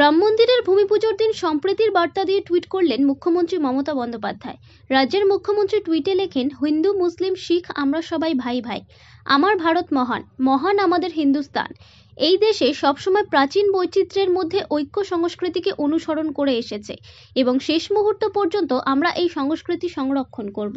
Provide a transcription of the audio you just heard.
রাম মন্দিরের ভূমি পুজোর দিন সম্প্রীতির বার্তা দিয়ে টুইট করলেন মুখ্যমন্ত্রী মমতা বন্দ্যোপাধ্যায় রাজ্যের মুখ্যমন্ত্রী টুইটে লেখেন হিন্দু মুসলিম শিখ আমরা সবাই ভাই ভাই আমার ভারত মহান মহান আমাদের হিন্দুস্তান এই দেশে সবসময় প্রাচীন বৈচিত্র্যের মধ্যে ঐক্য সংস্কৃতিকে অনুসরণ করে এসেছে এবং শেষ মুহূর্ত পর্যন্ত আমরা এই সংস্কৃতি সংরক্ষণ করব